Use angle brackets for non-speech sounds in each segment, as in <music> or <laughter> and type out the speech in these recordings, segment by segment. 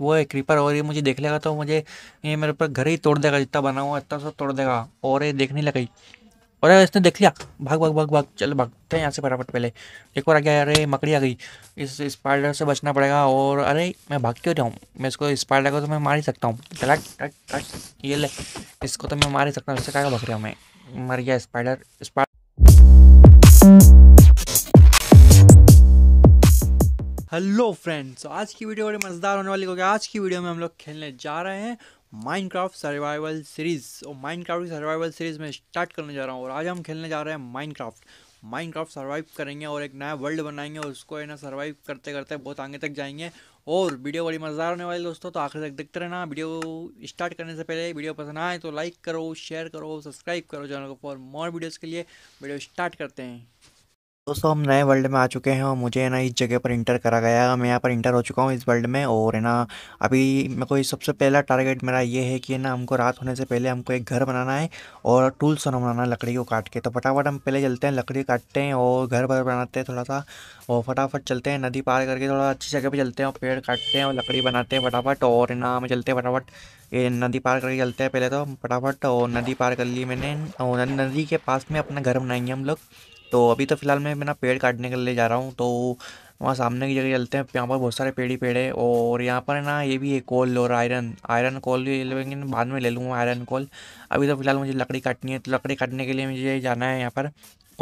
वो है क्रीपर और ये मुझे देख लेगा तो मुझे ये मेरे ऊपर घर ही तोड़ देगा जितना बना हुआ इतना सब तोड़ देगा और ये देखने लगा अरे इसने देख लिया भाग भाग भाग भाग चल भागते हैं यहाँ से फटाफट पहले एक बार आ गया अरे मकड़ी आ गई इस स्पाइडर से बचना पड़ेगा और अरे मैं भाग क्यों जाऊँ मैं इसको स्पाइडर को तो मैं मार ही सकता हूँ चला ये ले इसको तो मैं मार ही सकता हूँ इससे क्या भाग रहा हूँ मैं मर गया स्पाइडर स्पाइडर हेलो फ्रेंड्स आज की वीडियो बड़ी मज़ेदार होने वाली क्योंकि आज की वीडियो में हम लोग खेलने जा रहे हैं माइनक्राफ्ट सर्वाइवल सीरीज़ और माइनक्राफ्ट सर्वाइवल सीरीज़ में स्टार्ट करने जा रहा हूँ और आज हम खेलने जा रहे हैं माइनक्राफ्ट माइनक्राफ्ट सर्वाइव करेंगे और एक नया वर्ल्ड बनाएंगे और उसको है ना सर्वाइव करते करते बहुत आगे तक जाएंगे और वीडियो बड़ी मज़ेदार होने वाली दोस्तों तो आखिर तक देखते रहना वीडियो स्टार्ट करने से पहले वीडियो पसंद आए तो लाइक करो शेयर करो सब्सक्राइब करो चैनल को फॉर मोर वीडियोज़ के लिए वीडियो स्टार्ट करते हैं दोस्तों हम नए वर्ल्ड में आ चुके हैं और मुझे ना इस जगह पर इंटर करा गया है मैं यहाँ पर इंटर हो चुका हूँ इस वर्ल्ड में और है ना अभी मेरे को सबसे पहला टारगेट मेरा ये है कि ना हमको रात होने से पहले हमको एक घर बनाना है और टूल्स बनाना है लकड़ी को काट के तो फटाफट हम पहले चलते हैं लकड़ी काटते हैं और घर भर बनाते हैं थोड़ा सा और फटाफट चलते हैं नदी पार करके थोड़ा अच्छी जगह पर चलते हैं और पेड़ काटते हैं और लकड़ी बनाते हैं फटाफट और ना हम चलते हैं फटाफट ये नदी पार करके चलते हैं पहले तो फटाफट और नदी पार कर ली मैंने और नदी के पास में अपना घर बनाएंगे हम लोग तो अभी तो फ़िलहाल मैं मेरा पेड़ काटने के लिए जा रहा हूँ तो वहाँ सामने की जगह चलते हैं यहाँ पर बहुत सारे पेड़ ही पेड़ है और यहाँ पर ना ये भी है कोल और आयरन आयरन कोल भी लेकिन बाद में ले लूँगा आयरन कोल अभी तो फिलहाल मुझे लकड़ी काटनी है तो लकड़ी काटने के लिए मुझे जाना है यहाँ पर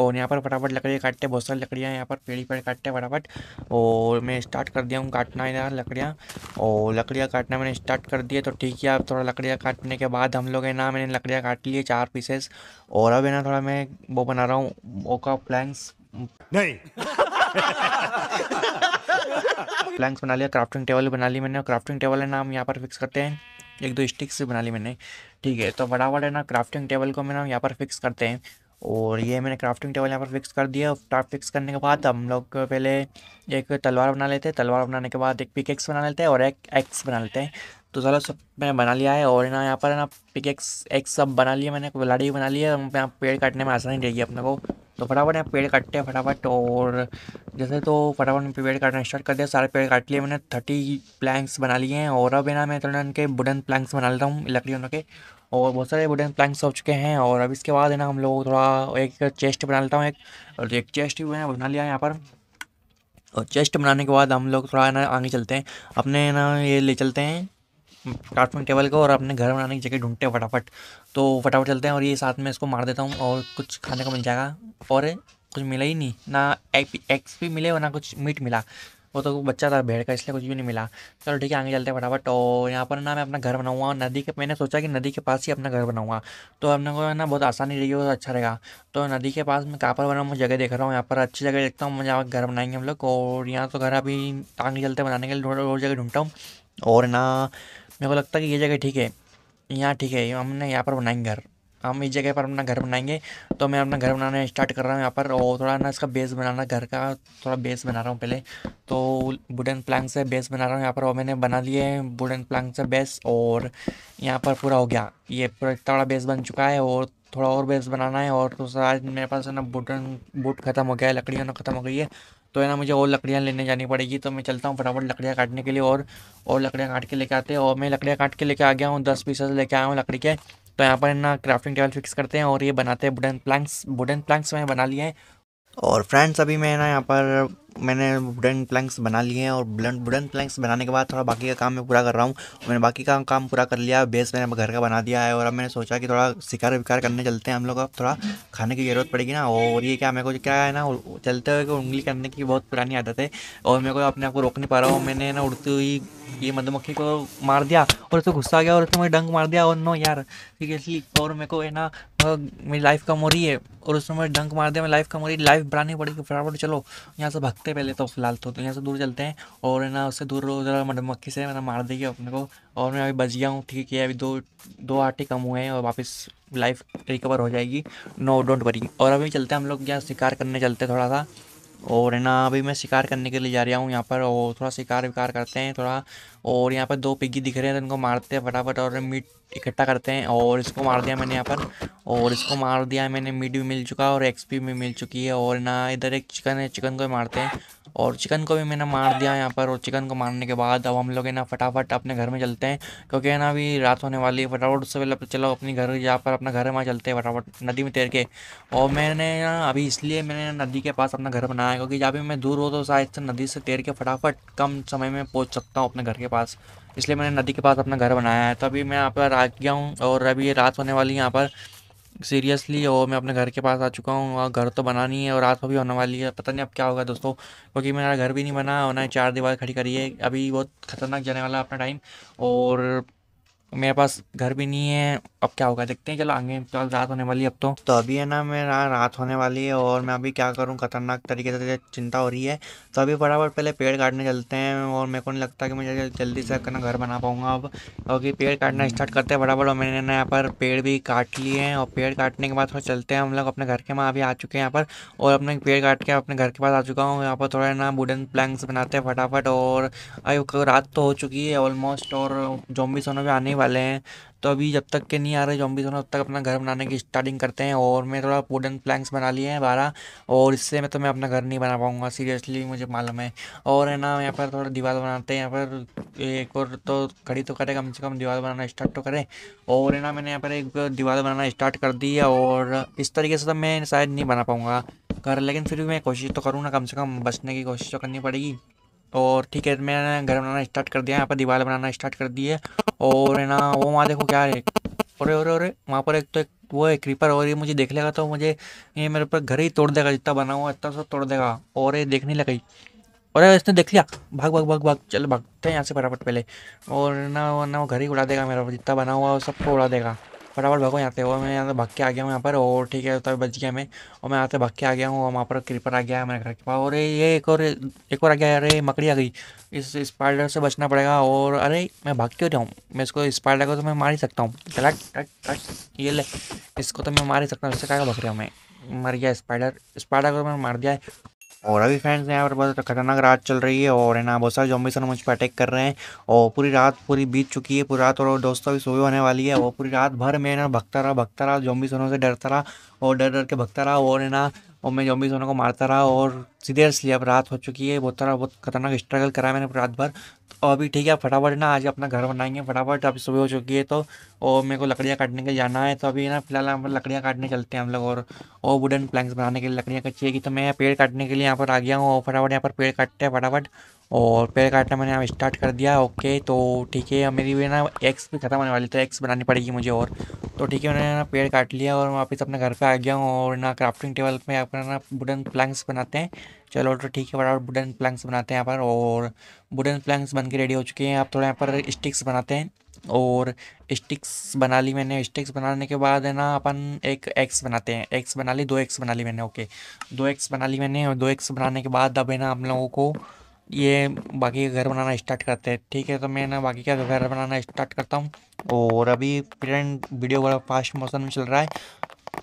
और यहाँ पर फटाफट लकड़ियाँ काटते हैं बहुत सारी लकड़ियाँ यहाँ पर पेड़ पेड़ काटते हैं फटाफट और मैं स्टार्ट कर दिया हूँ काटना यार लकड़ियाँ और लकड़ियाँ काटना मैंने स्टार्ट कर दिया तो ठीक है अब थोड़ा लकड़ियाँ काटने के बाद हम लोग है ना मैंने लकड़ियाँ काट लिए चार पीसेस और अब है ना थोड़ा मैं वो बना रहा हूँ ओका प्लैंक्स नहीं <laughs> प्लैंक्स बना लिया क्राफ्टिंग टेबल बना ली मैंने क्राफ्टिंग टेबल है नाम यहाँ पर फिक्स करते हैं एक दो स्टिक्स बना ली मैंने ठीक है तो बड़ा बड़ा ना क्राफ्टिंग टेबल को मैं ना यहाँ पर फिक्स करते हैं और ये मैंने क्राफ्टिंग टेबल यहाँ पर फिक्स कर दिया टाप फिक्स करने के बाद हम लोग पहले एक तलवार बना लेते हैं तलवार बनाने के बाद एक पिक बना लेते हैं और एक एक्स बना लेते हैं तो चलो सब मैंने बना लिया है और ना यहाँ पर ना पिक एक्स एक्स सब बना लिया मैंने लाड़ी भी बना ली है पेड़ काटने में आसानी रहेगी अपने को तो फटाफट यहाँ पेड़ काटते हैं फटाफट और जैसे तो फटाफट पेड़ काटना स्टार्ट कर दिया सारे पेड़ काट लिए मैंने थर्टी प्लैंक्स बना लिए हैं और अब ना मैं थोड़ा उनके वुडन प्लैंक्स बना लेता हूँ लकड़ियों के और बहुत सारे वुडन प्लैंक्स हो चुके हैं और अब इसके बाद है ना हम लोग थोड़ा एक चेस्ट बना लेता हूँ एक और एक चेस्ट भी मैंने बना लिया है यहाँ पर और चेस्ट बनाने के बाद हम लोग थोड़ा ना आगे चलते हैं अपने ना ये ले चलते हैं क्राफ्टिंग टेबल को और अपने घर बनाने की जगह ढूंढते हैं फटाफट तो फटाफट चलते हैं और ये साथ में इसको मार देता हूँ और कुछ खाने को मिल जाएगा और कुछ मिला ही नहीं ना एक्स भी मिले और ना कुछ मीट मिला वो तो बच्चा था भेड़ का इसलिए कुछ भी नहीं मिला चलो ठीक है आगे चलते हैं फटाफट और यहाँ पर ना मैं अपना घर बनाऊँगा नदी के मैंने सोचा कि नदी के पास ही अपना घर बनाऊँगा तो अपने को ना बहुत आसानी रहेगी और अच्छा रहेगा तो नदी के पास मैं कहाँ पर बनाऊँ जगह देख रहा हूँ यहाँ पर अच्छी जगह देखता हूँ यहाँ घर बनाएंगे हम लोग और यहाँ तो घर अभी आगे चलते बनाने के लिए और जगह ढूंढता हूँ और ना मेरे को लगता है कि ये जगह ठीक है यहाँ ठीक है हमने यहाँ पर बनाएंगे घर हम इस जगह पर अपना घर बनाएंगे तो मैं अपना घर बनाना स्टार्ट कर रहा हूँ यहाँ पर और थोड़ा ना इसका बेस बनाना घर का थोड़ा बेस बना रहा हूँ पहले तो वुडन प्लैंक से बेस बना रहा हूँ यहाँ पर और मैंने बना लिए वुडन प्लैंक से बेस और यहाँ पर पूरा हो गया ये पूरा इतना बड़ा बेस बन चुका है और थोड़ा और बेस बनाना है और तो आज मेरे पास है ना वुडन बूट खत्म हो गया है लकड़ियाँ ना ख़त्म हो गई है तो है ना मुझे और लकड़ियाँ लेने जानी पड़ेगी तो मैं चलता हूँ फटाफट लकड़ियाँ काटने के लिए और और लकड़ियाँ काट के लेके आते हैं और मैं लकड़ियाँ काट के लेके आ गया हूँ दस पीसेस लेके आया हूँ लकड़ी के तो यहाँ पर ना क्राफ्टिंग टेबल फिक्स करते हैं और ये बनाते हैं वुडन प्लैंक्स वुडन प्लैंक्स मैंने बना लिए हैं और फ्रेंड्स अभी मैं ना यहाँ पर मैंने वुडन प्लैंक्स बना लिए हैं और वुडन प्लैंक्स बनाने के बाद थोड़ा बाकी का काम मैं पूरा कर रहा हूँ मैंने बाकी का काम पूरा कर लिया बेस मैंने घर का बना दिया है और अब मैंने सोचा कि थोड़ा शिकार विकार करने चलते हैं हम लोग अब थोड़ा खाने की ज़रूरत पड़ेगी ना और ये क्या मेरे को क्या है ना चलते हुए उंगली करने की बहुत पुरानी आदत है और मेरे को अपने आप को रोक नहीं पा रहा हूँ मैंने ना उड़ती हुई ये मधुमक्खी को मार दिया और उसको गुस्सा आ गया और उसको मुझे डंक मार दिया और नो यार ठीक है और मेरे को है ना मेरी लाइफ कम हो रही है और उसमें मैं डंक मार दिया मैं लाइफ कम हो रही लाइफ बढ़ानी पड़ेगी फटाफट चलो यहाँ से भगते पहले तो फिलहाल तो, तो, यहाँ से दूर चलते हैं और ना उससे दूर ज़रा मधुमक्खी से मैंने मार देगी अपने को और मैं अभी बच गया हूँ ठीक है अभी दो दो आटे कम हुए हैं और वापस लाइफ रिकवर हो जाएगी नो डोंट वरी और अभी चलते हैं हम लोग यहाँ शिकार करने चलते थोड़ा सा और है ना अभी मैं शिकार करने के लिए जा रहा हूँ यहाँ पर और थोड़ा शिकार विकार करते हैं थोड़ा और यहाँ पर दो पिग्गी दिख रहे हैं तो इनको मारते हैं फटाफट और मीट इकट्ठा करते हैं और इसको मार दिया मैंने यहाँ पर और इसको मार दिया मैंने मीट भी मिल चुका और एक्सपी भी मिल चुकी है और ना इधर एक चिकन है चिकन को मारते हैं और चिकन को भी मैंने मार दिया यहाँ पर और चिकन को मारने के बाद अब हम लोग है ना फटाफट अपने घर में चलते हैं क्योंकि है ना अभी रात होने वाली है फटाफट उससे पहले चलो अपने घर यहाँ पर अपना घर वहाँ चलते हैं फटाफट नदी में तैर के और मैंने ना अभी इसलिए मैंने नदी के पास अपना घर बनाया क्योंकि जहाँ भी मैं दूर हो तो शायद से नदी से तैर के फटाफट कम समय में पहुँच सकता हूँ अपने घर के पास इसलिए मैंने नदी के पास अपना घर बनाया है तो अभी मैं यहाँ पर आ गया हूँ और अभी रात होने वाली है यहाँ पर सीरियसली और मैं अपने घर के पास आ चुका हूँ और घर तो बनानी है और रात को भी होने वाली है पता नहीं अब क्या होगा दोस्तों क्योंकि मेरा घर भी नहीं बना होना है चार दीवार खड़ी करी है अभी बहुत ख़तरनाक जाने वाला अपना टाइम और मेरे पास घर भी नहीं है अब क्या होगा देखते हैं चलो आगे चल तो रात होने वाली अब तो तो अभी है ना मेरा रात होने वाली है और मैं अभी क्या करूँ खतरनाक तरीके से चिंता हो रही है तो अभी बराबर पहले पेड़ काटने चलते हैं और मेरे को नहीं लगता कि मैं जल्दी से अपना घर बना पाऊँगा अब क्योंकि पेड़ काटना स्टार्ट करते हैं बराबर और मैंने ना यहाँ पर पेड़ भी काट लिए हैं और पेड़ काटने के बाद थोड़ा चलते हैं हम लोग अपने घर के वहाँ अभी आ चुके हैं यहाँ पर और अपने पेड़ काट के अपने घर के पास आ चुका हूँ यहाँ पर थोड़ा ना वुडन प्लैंक्स बनाते हैं फटाफट और अभी रात तो हो चुकी है ऑलमोस्ट और भी सोने भी आने वाले हैं तो अभी जब तक के नहीं आ रहे जॉम्बीज होना तब तक अपना घर बनाने की स्टार्टिंग करते हैं और मैं थोड़ा वुडन प्लैंक्स बना लिए हैं बारह और इससे मैं तो मैं अपना घर नहीं बना पाऊँगा सीरियसली मुझे मालूम है और है ना यहाँ पर थोड़ा दीवार बनाते हैं यहाँ पर एक और तो खड़ी तो करे कम से कम दीवार बनाना स्टार्ट तो करें और है ना मैंने यहाँ पर एक दीवार बनाना स्टार्ट कर दी है और इस तरीके से तो मैं शायद नहीं बना पाऊँगा घर लेकिन फिर भी मैं कोशिश तो करूँ ना कम से कम बचने की कोशिश तो करनी पड़ेगी और ठीक है मैंने घर बनाना स्टार्ट कर दिया यहाँ पर दीवार बनाना स्टार्ट कर दी है और है ना वो वहाँ देखो क्या है अरे अरे अरे वहाँ पर एक तो एक वो है क्रीपर और ये मुझे देख लेगा तो मुझे ये मेरे ऊपर घर ही तोड़ देगा जितना बना हुआ इतना सब तोड़ देगा और ये देखने लगा अरे इसने देख लिया भाग भाग भाग भाग चल भागते हैं यहाँ से फटाफट पहले और ना ना वो घर ही उड़ा देगा मेरा जितना बना हुआ वो सबको उड़ा देगा फटाफट भागो यहाँ से और मैं यहाँ से भाग के आ गया हूँ यहाँ पर और ठीक है तब बच गया मैं और मैं यहाँ से भाग के आ गया हूँ और वहाँ पर क्रीपर आ गया है मेरे घर के पास और ये एक और एक और आ गया अरे मकड़ी आ गई इस स्पाइडर से बचना पड़ेगा और अरे मैं भाग क्यों जाऊँ मैं इसको स्पाइडर को तो मैं मार ही सकता हूँ ये ले इसको तो मैं मार ही सकता हूँ इससे क्या भाग रहा हूँ मैं मर गया स्पाइडर स्पाइडर को तो मैंने मार दिया है और अभी फ्रेंड्स यहाँ पर बहुत खतरनाक रात चल रही है और है ना बहुत सारे जॉम्बी सर मुझ पर अटैक कर रहे हैं और पूरी रात पूरी बीत चुकी है पूरी रात और दोस्तों भी सोई होने वाली है और पूरी रात भर में ना भगता रहा भगता रहा जॉम्बी सरों से डरता रहा और डर डर के भगता रहा और है ना और मैं जॉम्बी सोनों को मारता रहा और सीरियसली अब रात हो चुकी है बहुत सारा बहुत खतरनाक स्ट्रगल करा मैंने रात भर तो अभी ठीक है फटाफट ना आज अपना घर बनाएंगे फटाफट अभी सुबह हो चुकी है तो और मेरे को लकड़ियाँ काटने के लिए जाना है तो अभी ना फिलहाल हम लकड़ियाँ काटने चलते हैं हम लोग और और वुडन प्लैंक्स बनाने के लिए लकड़ियाँ कच्ची है तो मैं पेड़ काटने के लिए यहाँ पर आ गया हूँ और फटाफट यहाँ पर पेड़ काटते हैं फटाफट और पेड़ काटना मैंने यहाँ स्टार्ट कर दिया ओके तो ठीक है मेरी भी ना एक्स भी ख़त्म होने वाली तो एक्स बनानी पड़ेगी मुझे और तो ठीक है मैंने ना पेड़ काट लिया और वापस अपने घर पे आ गया हूँ और ना क्राफ्टिंग टेबल पे बनाना वुडन प्लैंक्स बनाते हैं चलो तो ठीक है बराबर वुडन प्लैंक्स बनाते हैं यहाँ पर और वुडन प्लैंक्स बन के रेडी हो चुके हैं आप थोड़ा यहाँ पर स्टिक्स बनाते हैं और स्टिक्स बना ली मैंने स्टिक्स बनाने के बाद है ना अपन एक एक्स बनाते हैं एक्स बना ली दो एक्स बना ली मैंने ओके दो एक्स बना ली मैंने और दो एक्स बनाने के बाद अब है ना हम लोगों को ये बाकी का घर बनाना स्टार्ट करते हैं ठीक है तो मैं ना बाकी का घर बनाना स्टार्ट करता हूँ और अभी फ्रेंड वीडियो बड़ा फास्ट मोशन में चल रहा है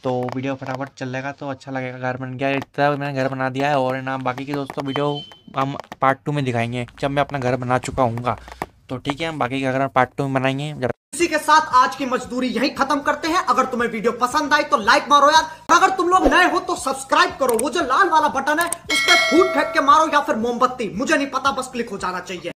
तो वीडियो फटाफट चलेगा तो अच्छा लगेगा घर बन गया इतना मैंने घर बना दिया है और ना बाकी के दोस्तों वीडियो हम पार्ट टू में दिखाएंगे जब मैं अपना घर बना चुका हूँ तो ठीक है हम बाकी का घर पार्ट टू में बनाएंगे इसी के साथ आज की मजदूरी यही खत्म करते हैं अगर तुम्हें वीडियो पसंद आई तो लाइक मारो यार अगर तुम लोग नए हो तो सब्सक्राइब करो वो जो लाल वाला बटन है उस पर फूट फेंक के मारो या फिर मोमबत्ती मुझे नहीं पता बस क्लिक हो जाना चाहिए